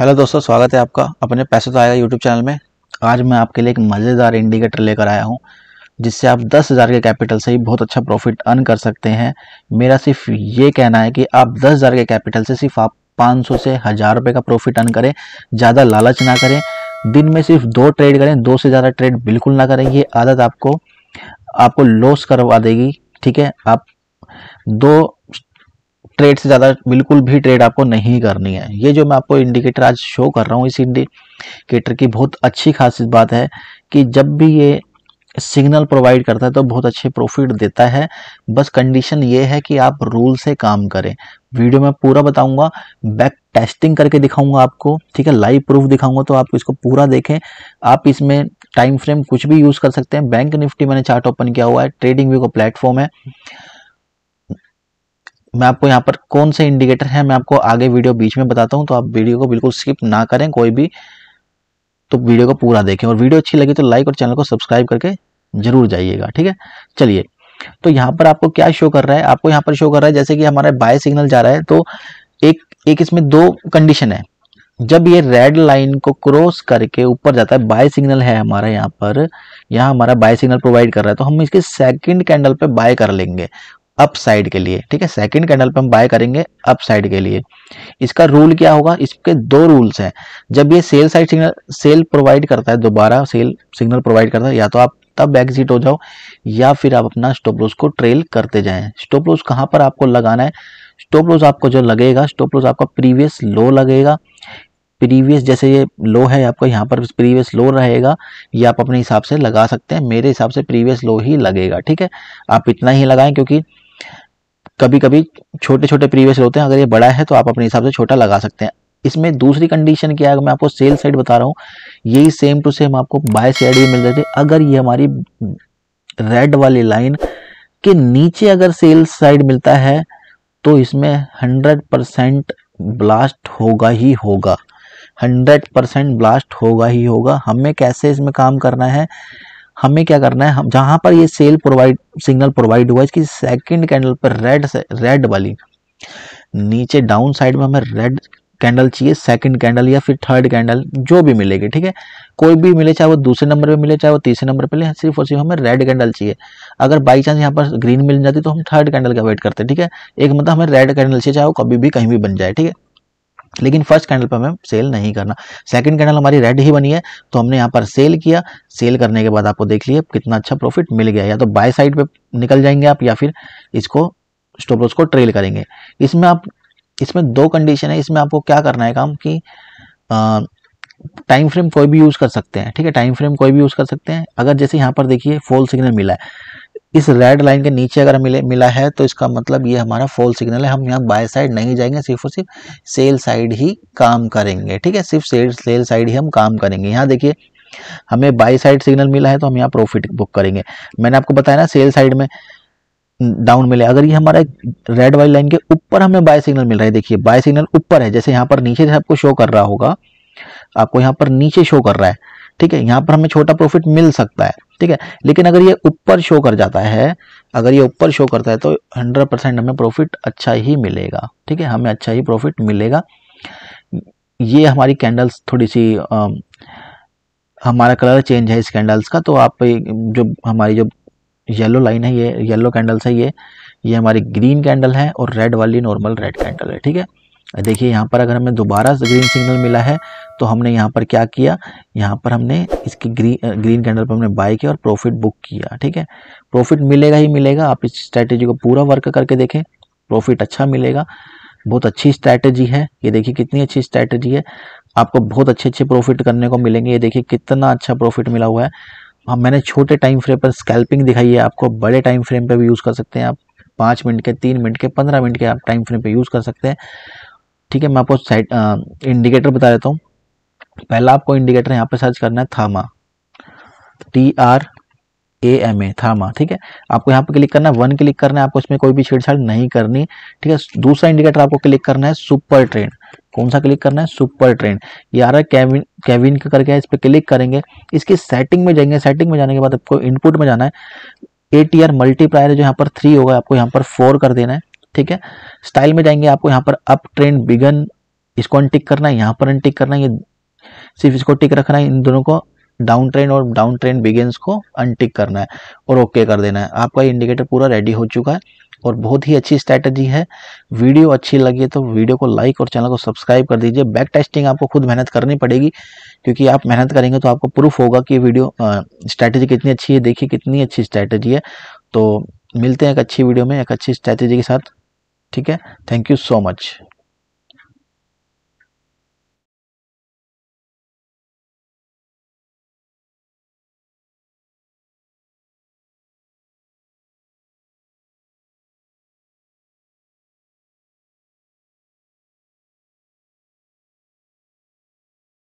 hello दोस्तों स्वागत है आपका अपने पैसे तो आएगा यूट्यूब चैनल में आज मैं आपके लिए एक मज़ेदार इंडिकेटर लेकर आया हूँ जिससे आप दस हज़ार के कैपिटल से ही बहुत अच्छा प्रॉफिट अर्न कर सकते हैं मेरा सिर्फ ये कहना है कि आप दस हज़ार के कैपिटल से सिर्फ आप पाँच सौ से हज़ार रुपये का प्रॉफिट अर्न करें ज़्यादा लालच ना करें दिन में सिर्फ दो ट्रेड करें दो से ज़्यादा ट्रेड बिल्कुल ना करें ये आदत आपको आपको लॉस करवा देगी ठीक है आप दो ट्रेड से ज़्यादा बिल्कुल भी ट्रेड आपको नहीं करनी है ये जो मैं आपको इंडिकेटर आज शो कर रहा हूँ इस इंडिकेटर की बहुत अच्छी खास बात है कि जब भी ये सिग्नल प्रोवाइड करता है तो बहुत अच्छे प्रॉफिट देता है बस कंडीशन ये है कि आप रूल से काम करें वीडियो में पूरा बताऊंगा बैक टेस्टिंग करके दिखाऊंगा आपको ठीक है लाइव प्रूफ दिखाऊंगा तो आप इसको पूरा देखें आप इसमें टाइम फ्रेम कुछ भी यूज़ कर सकते हैं बैंक निफ्टी मैंने चार्ट ओपन किया हुआ है ट्रेडिंग व्यू का प्लेटफॉर्म है मैं आपको यहाँ पर कौन से इंडिकेटर है मैं आपको आगे वीडियो बीच में बताता हूँ तो आप वीडियो को बिल्कुल स्किप ना करें कोई भी तो वीडियो को पूरा देखें और वीडियो अच्छी लगी तो लाइक और चैनल को सब्सक्राइब करके जरूर जाइएगा ठीक है चलिए तो यहाँ पर आपको क्या शो कर रहा है आपको यहाँ पर शो कर रहा है जैसे कि हमारा बाय सिग्नल जा रहा है तो एक एक इसमें दो कंडीशन है जब ये रेड लाइन को क्रॉस करके ऊपर जाता है बाय सिग्नल है हमारा यहाँ पर यहाँ हमारा बाय सिग्नल प्रोवाइड कर रहा है तो हम इसके सेकंड कैंडल पे बाय कर लेंगे अप साइड के लिए ठीक है सेकंड कैंडल पे हम बाय करेंगे अप साइड के लिए इसका रूल क्या होगा इसके दो रूल्स हैं जब ये sell side signal sell provide करता है दोबारा सेल सिग्नल प्रोवाइड करता है या तो आप तब एग्जिट हो जाओ या फिर आप अपना स्टॉप लॉस को ट्रेल करते जाएं स्टॉप लॉस कहाँ पर आपको लगाना है स्टॉप लॉस आपको जो लगेगा स्टॉप लॉस आपका प्रीवियस लो लगेगा प्रीवियस जैसे ये लो है आपका यहाँ पर प्रीवियस लो रहेगा ये आप अपने हिसाब से लगा सकते हैं मेरे हिसाब से प्रीवियस लो ही लगेगा ठीक है आप इतना ही लगाएं क्योंकि कभी कभी छोटे छोटे प्रीवियस होते हैं अगर ये बड़ा है तो आप अपने हिसाब से छोटा लगा सकते हैं इसमें दूसरी कंडीशन क्या है मैं आपको सेल साइड बता रहा हूँ यही सेम टू सेम आपको बाय साइड ये मिल रहे अगर ये हमारी रेड वाली लाइन के नीचे अगर सेल साइड मिलता है तो इसमें हंड्रेड परसेंट ब्लास्ट होगा ही होगा हंड्रेड परसेंट ब्लास्ट होगा ही होगा हमें कैसे इसमें काम करना है हमें क्या करना है हम जहां पर ये सेल प्रोवाइड सिग्नल प्रोवाइड हुआ इसकी सेकंड कैंडल पर रेड रेड वाली नीचे डाउन साइड में हमें रेड कैंडल चाहिए सेकंड कैंडल या फिर थर्ड कैंडल जो भी मिलेगी ठीक है कोई भी मिले चाहे वो दूसरे नंबर पे मिले चाहे वो तीसरे नंबर पे मिले सिर्फ और सिर्फ हमें रेड कैंडल चाहिए अगर बाई चांस यहाँ पर ग्रीन मिल जाती तो हम थर्ड कैंडल का वेट करते ठीक है एक मतलब हमें रेड कैंडल चाहिए चाहे वो कभी भी कहीं भी बन जाए ठीक है लेकिन फर्स्ट कैंडल पर हमें सेल नहीं करना सेकंड कैंडल हमारी रेड ही बनी है तो हमने यहाँ पर सेल किया सेल करने के बाद आपको देख लिया कितना अच्छा प्रॉफिट मिल गया या तो बाय साइड पे निकल जाएंगे आप या फिर इसको स्टॉप लॉस को ट्रेल करेंगे इसमें आप इसमें दो कंडीशन है इसमें आपको क्या करना है काम कि टाइम फ्रेम कोई भी यूज़ कर सकते हैं ठीक है टाइम फ्रेम कोई भी यूज़ कर सकते हैं अगर जैसे यहाँ पर देखिए फॉल सिग्नल मिला है इस रेड लाइन के नीचे अगर मिले मिला है तो इसका मतलब ये हमारा फॉल सिग्नल है हम यहाँ बाय साइड नहीं जाएंगे सिर्फ और सिर्फ सेल साइड ही काम करेंगे ठीक है सिर्फ सेल सेल साइड ही हम काम करेंगे यहाँ देखिए हमें बाई साइड सिग्नल मिला है तो हम यहाँ प्रॉफिट बुक करेंगे मैंने आपको बताया ना सेल साइड में डाउन मिले अगर ये हमारा रेड वाली लाइन के ऊपर हमें बाय सिग्नल मिल रहा है देखिए बाय सिग्नल ऊपर है जैसे यहाँ पर नीचे से आपको शो कर रहा होगा आपको यहाँ पर नीचे शो कर रहा है ठीक है यहाँ पर हमें छोटा प्रॉफिट मिल सकता है ठीक है लेकिन अगर ये ऊपर शो कर जाता है अगर ये ऊपर शो करता है तो 100 परसेंट हमें प्रॉफिट अच्छा ही मिलेगा ठीक है हमें अच्छा ही प्रॉफिट मिलेगा ये हमारी कैंडल्स थोड़ी सी आ, हमारा कलर चेंज है इस कैंडल्स का तो आप जो हमारी जो येलो लाइन है ये येलो कैंडल्स है ये ये हमारी ग्रीन कैंडल है और रेड वाली नॉर्मल रेड कैंडल है ठीक है देखिए यहाँ पर अगर हमें दोबारा ग्रीन सिग्नल मिला है तो हमने यहाँ पर क्या किया यहाँ पर हमने इसकी ग्रीन ग्रीन कैंडल पर हमने बाय किया और प्रॉफिट बुक किया ठीक है प्रॉफिट मिलेगा ही मिलेगा आप इस स्ट्रैटेजी को पूरा वर्क करके देखें प्रॉफिट अच्छा मिलेगा बहुत अच्छी स्ट्रैटेजी है ये देखिए कितनी अच्छी स्ट्रैटेजी है आपको बहुत अच्छे अच्छे प्रॉफिट करने को मिलेंगे ये देखिए कितना अच्छा प्रॉफिट मिला हुआ है हाँ मैंने छोटे टाइम फ्रेम पर स्कैल्पिंग दिखाई है आपको बड़े टाइम फ्रेम पर भी यूज़ कर सकते हैं आप पाँच मिनट के तीन मिनट के पंद्रह मिनट के आप टाइम फ्रेम पर यूज़ कर सकते हैं ठीक है मैं आपको साइड इंडिकेटर बता देता हूँ पहला आपको इंडिकेटर यहाँ पे सर्च करना है थामा T R A M A थामा ठीक है आपको यहाँ पे क्लिक करना है वन क्लिक करना है आपको इसमें कोई भी छेड़छाड़ नहीं करनी ठीक है दूसरा इंडिकेटर आपको क्लिक करना है सुपर ट्रेन कौन सा क्लिक करना है सुपर ट्रेन ये आ रहा है कैविन कैविन का करके इस पर क्लिक करेंगे इसकी सेटिंग में जाएंगे सेटिंग में जाने के बाद आपको इनपुट में जाना है ए टी आर मल्टीप्लायर जो यहाँ पर थ्री होगा आपको यहाँ पर फोर कर देना है ठीक है स्टाइल में जाएंगे आपको यहाँ पर अप ट्रेंड बिगन इसको अनटिक करना है यहाँ पर अनटिक करना है ये सिर्फ इसको टिक रखना है इन दोनों को डाउन ट्रेंड और डाउन ट्रेंड बिगेंस को अनटिक करना है और ओके कर देना है आपका इंडिकेटर पूरा रेडी हो चुका है और बहुत ही अच्छी स्ट्रैटेजी है वीडियो अच्छी लगी तो वीडियो को लाइक और चैनल को सब्सक्राइब कर दीजिए बैक टेस्टिंग आपको खुद मेहनत करनी पड़ेगी क्योंकि आप मेहनत करेंगे तो आपको प्रूफ होगा कि वीडियो स्ट्रैटेजी कितनी अच्छी है देखिए कितनी अच्छी स्ट्रैटेजी है तो मिलते हैं एक अच्छी वीडियो में एक अच्छी स्ट्रैटेजी के साथ ठीक है थैंक यू सो मच